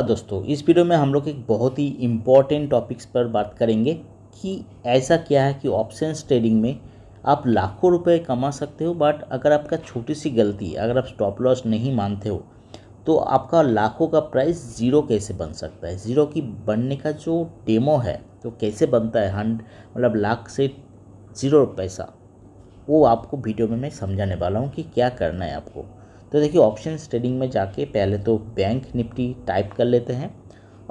हाँ दोस्तों इस वीडियो में हम लोग एक बहुत ही इम्पॉर्टेंट टॉपिक्स पर बात करेंगे कि ऐसा क्या है कि ऑप्शन ट्रेडिंग में आप लाखों रुपए कमा सकते हो बट अगर आपका छोटी सी गलती अगर आप स्टॉप लॉस नहीं मानते हो तो आपका लाखों का प्राइस ज़ीरो कैसे बन सकता है ज़ीरो की बनने का जो डेमो है तो कैसे बनता है हंड मतलब लाख से ज़ीरो पैसा वो आपको वीडियो में मैं समझाने वाला हूँ कि क्या करना है आपको तो देखिए ऑप्शन ट्रेडिंग में जाके पहले तो बैंक निफ्टी टाइप कर लेते हैं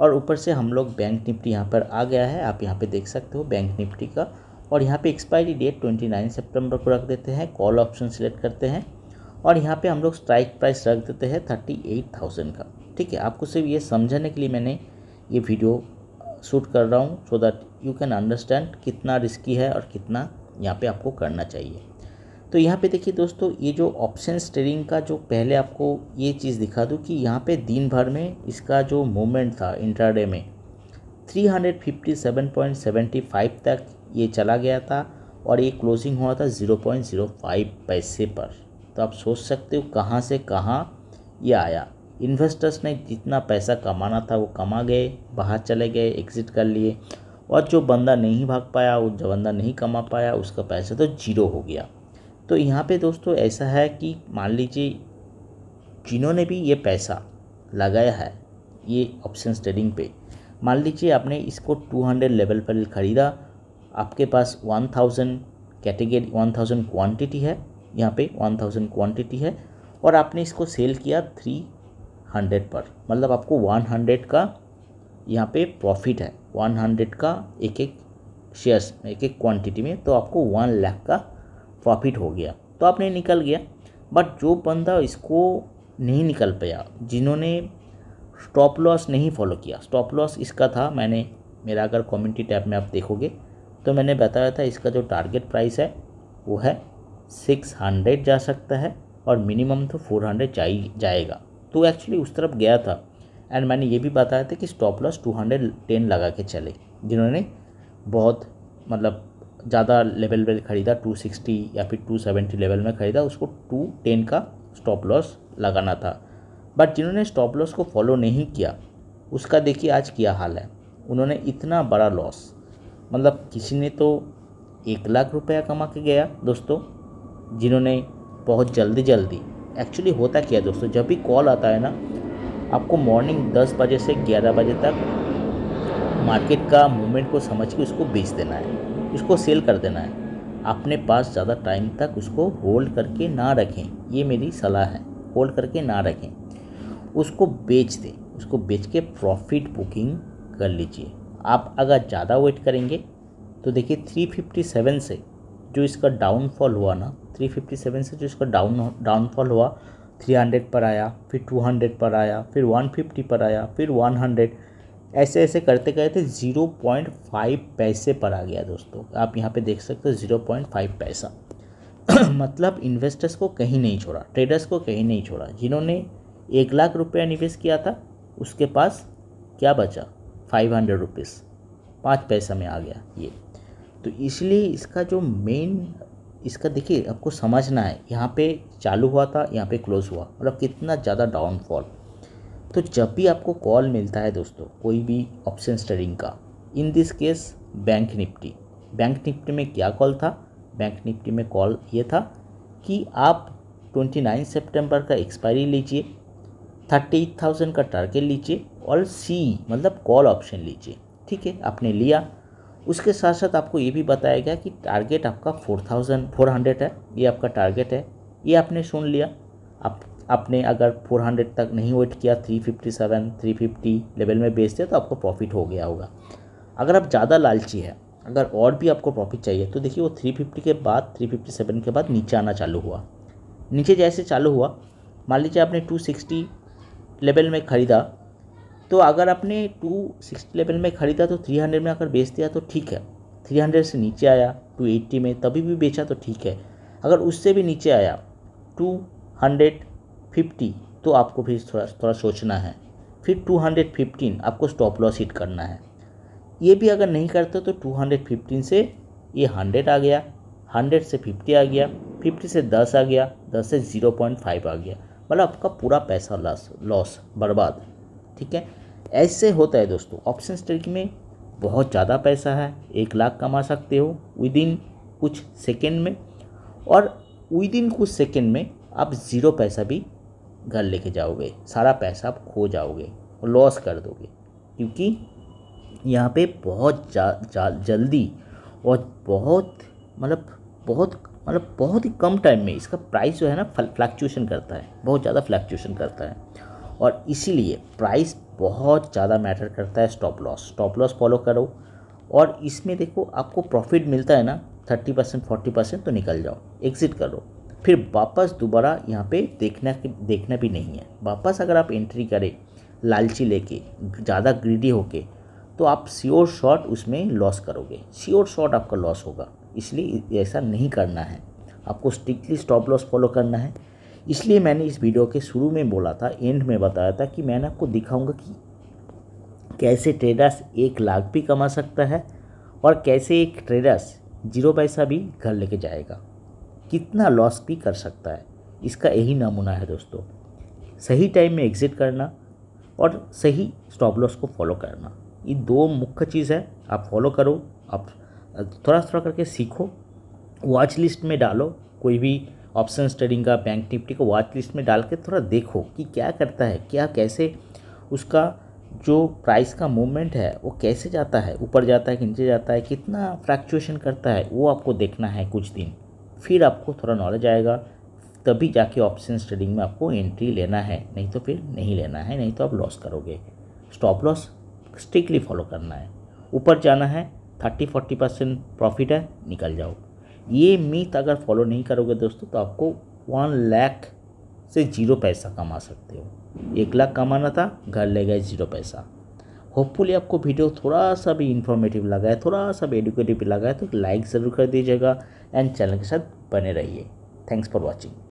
और ऊपर से हम लोग बैंक निफ्टी यहाँ पर आ गया है आप यहाँ पे देख सकते हो बैंक निफ्टी का और यहाँ पे एक्सपायरी डेट 29 सितंबर को रख देते हैं कॉल ऑप्शन सिलेक्ट करते हैं और यहाँ पे हम लोग स्ट्राइक प्राइस रख देते हैं थर्टी एट थाउजेंड का ठीक है आपको सिर्फ ये समझने के लिए मैंने ये वीडियो शूट कर रहा हूँ so that you can understand कितना रिस्की है और कितना यहाँ पर आपको करना चाहिए तो यहाँ पे देखिए दोस्तों ये जो ऑप्शन स्टेरिंग का जो पहले आपको ये चीज़ दिखा दूँ कि यहाँ पे दिन भर में इसका जो मूवमेंट था इंट्राडे में 357.75 तक ये चला गया था और ये क्लोजिंग हुआ था 0.05 पैसे पर तो आप सोच सकते हो कहाँ से कहाँ ये आया इन्वेस्टर्स ने जितना पैसा कमाना था वो कमा गए बाहर चले गए एग्ज़िट कर लिए और जो बंदा नहीं भाग पाया वो जो बंदा नहीं कमा पाया उसका पैसा तो जीरो हो गया तो यहाँ पे दोस्तों ऐसा है कि मान लीजिए जिन्होंने भी ये पैसा लगाया है ये ऑप्शन ट्रेडिंग पे मान लीजिए आपने इसको 200 लेवल पर ख़रीदा आपके पास 1000 कैटेगरी 1000 क्वांटिटी है यहाँ पे 1000 क्वांटिटी है और आपने इसको सेल किया 300 पर मतलब आपको 100 का यहाँ पे प्रॉफिट है 100 का एक एक शेयर्स एक एक क्वांटिटी में तो आपको वन लाख का प्रॉफिट हो गया तो आपने निकल गया बट जो बंदा इसको नहीं निकल पाया जिन्होंने स्टॉप लॉस नहीं फॉलो किया स्टॉप लॉस इसका था मैंने मेरा अगर कम्युनिटी टैब में आप देखोगे तो मैंने बताया था इसका जो टारगेट प्राइस है वो है सिक्स हंड्रेड जा सकता है और मिनिमम तो फोर हंड्रेड जा जाएगा तो एक्चुअली उस तरफ गया था एंड मैंने ये भी बताया था कि stop loss two hundred ten लगा के चले जिन्होंने बहुत मतलब ज़्यादा लेवल पर ख़रीदा 260 या फिर 270 लेवल में ख़रीदा उसको 210 का स्टॉप लॉस लगाना था बट जिन्होंने स्टॉप लॉस को फॉलो नहीं किया उसका देखिए आज क्या हाल है उन्होंने इतना बड़ा लॉस मतलब किसी ने तो एक लाख रुपया कमा के गया दोस्तों जिन्होंने बहुत जल्दी जल्दी एक्चुअली होता क्या दोस्तों जब भी कॉल आता है ना आपको मॉर्निंग दस बजे से ग्यारह बजे तक मार्केट का मूवमेंट को समझ के उसको बेच देना है इसको सेल कर देना है अपने पास ज़्यादा टाइम तक उसको होल्ड करके ना रखें ये मेरी सलाह है होल्ड करके ना रखें उसको बेच दें उसको बेच के प्रॉफिट बुकिंग कर लीजिए आप अगर ज़्यादा वेट करेंगे तो देखिए 357 से जो इसका डाउनफॉल हुआ ना 357 से जो इसका डाउन डाउनफॉल हुआ 300 पर आया फिर 200 पर आया फिर 150 पर आया फिर हंड्रेड ऐसे ऐसे करते करते ज़ीरो पॉइंट फाइव पैसे पर आ गया दोस्तों आप यहाँ पे देख सकते हो ज़ीरो पॉइंट फाइव पैसा मतलब इन्वेस्टर्स को कहीं नहीं छोड़ा ट्रेडर्स को कहीं नहीं छोड़ा जिन्होंने एक लाख रुपया निवेश किया था उसके पास क्या बचा फाइव हंड्रेड रुपीज़ पाँच पैसा में आ गया ये तो इसलिए इसका जो मेन इसका देखिए आपको समझना है यहाँ पे चालू हुआ था यहाँ पे क्लोज़ हुआ मतलब कितना ज़्यादा डाउनफॉल तो जब भी आपको कॉल मिलता है दोस्तों कोई भी ऑप्शन स्टडिंग का in this case bank Nifty bank Nifty में क्या कॉल था बैंक निफ्टी में कॉल ये था कि आप 29 सितंबर का एक्सपायरी लीजिए 38,000 का टारगेट लीजिए और सी मतलब कॉल ऑप्शन लीजिए ठीक है आपने लिया उसके साथ साथ आपको ये भी बताया गया कि टारगेट आपका फोर थाउजेंड फोर हंड्रेड है ये आपका टारगेट है ये आपने सुन लिया आप आपने अगर 400 तक नहीं वेट किया 357, 350 लेवल में बेच दिया तो आपको प्रॉफिट हो गया होगा अगर आप ज़्यादा लालची है अगर और भी आपको प्रॉफिट चाहिए तो देखिए वो 350 के बाद 357 के बाद नीचे आना चालू हुआ नीचे जैसे चालू हुआ मान लीजिए आपने 260 लेवल में ख़रीदा तो अगर आपने 260 लेवल में ख़रीदा तो 300 में अगर बेच दिया तो ठीक है 300 से नीचे आया 280 में तभी भी बेचा तो ठीक है अगर उससे भी नीचे आया हंड्रेड फिफ्टी तो आपको फिर थोड़ा थोड़ा सोचना है फिर टू हंड्रेड फिफ्टीन आपको स्टॉप लॉस हिट करना है ये भी अगर नहीं करते तो टू हंड्रेड फिफ्टीन से ये हंड्रेड आ गया हंड्रेड से फिफ्टी आ गया फिफ्टी से दस आ गया दस से ज़ीरो पॉइंट फाइव आ गया मतलब आपका पूरा पैसा लॉस लॉस बर्बाद ठीक है ऐसे होता है दोस्तों ऑप्शन ट्रेड में बहुत ज़्यादा पैसा है एक लाख कमा सकते हो विद इन कुछ सेकेंड में और विद इन कुछ सेकेंड में आप ज़ीरो पैसा भी घर लेके जाओगे सारा पैसा आप खो जाओगे और लॉस कर दोगे क्योंकि यहाँ पे बहुत जा, जा, जल्दी और बहुत मतलब बहुत मतलब बहुत ही कम टाइम में इसका प्राइस जो है ना फ्लैक्चुएशन करता है बहुत ज़्यादा फ्लैक्चुएशन करता है और इसीलिए प्राइस बहुत ज़्यादा मैटर करता है stop loss stop loss follow करो और इसमें देखो आपको प्रॉफिट मिलता है ना थर्टी परसेंट फोर्टी परसेंट तो निकल जाओ एग्ज़िट करो फिर वापस दोबारा यहाँ पे देखना देखना भी नहीं है वापस अगर आप एंट्री करें लालची लेके ज़्यादा ग्रीडी होके तो आप श्योर शॉट उसमें लॉस करोगे श्योर शॉट आपका लॉस होगा इसलिए ऐसा नहीं करना है आपको स्ट्रिक्टली स्टॉप लॉस फॉलो करना है इसलिए मैंने इस वीडियो के शुरू में बोला था एंड में बताया था कि मैंने आपको दिखाऊंगा कि कैसे ट्रेडर्स एक लाख भी कमा सकता है और कैसे एक ट्रेडर्स जीरो पैसा भी घर लेके जाएगा कितना लॉस भी कर सकता है इसका यही नमूना है दोस्तों सही टाइम में एग्ज़िट करना और सही स्टॉप लॉस को फॉलो करना ये दो मुख्य चीज़ है आप फॉलो करो आप थोड़ा थोड़ा करके सीखो वॉच लिस्ट में डालो कोई भी ऑप्शन स्टडिंग का बैंक निफ्टी को वॉच लिस्ट में डाल के थोड़ा देखो कि क्या करता है क्या कैसे उसका जो प्राइस का मूवमेंट है वो कैसे जाता है ऊपर जाता है कि नीचे जाता है कितना फ्लैक्चुएशन करता है वो आपको देखना है कुछ दिन फिर आपको थोड़ा नॉलेज आएगा तभी जाके ऑप्शन ट्रेडिंग में आपको एंट्री लेना है नहीं तो फिर नहीं लेना है नहीं तो आप लॉस करोगे स्टॉप लॉस स्ट्रिक्टली फॉलो करना है ऊपर जाना है थर्टी फोर्टी परसेंट प्रॉफिट है निकल जाओ ये मीथ अगर फॉलो नहीं करोगे दोस्तों तो आपको वन लाख से जीरो पैसा कमा सकते हो एक लाख कमाना था घर ले गए जीरो पैसा होपफुली आपको वीडियो थोड़ा सा भी इन्फॉर्मेटिव लगा है थोड़ा सा भी एडुकेटिव लगा है तो लाइक ज़रूर कर दीजिएगा एंड चैनल के साथ बने रहिए थैंक्स फॉर वॉचिंग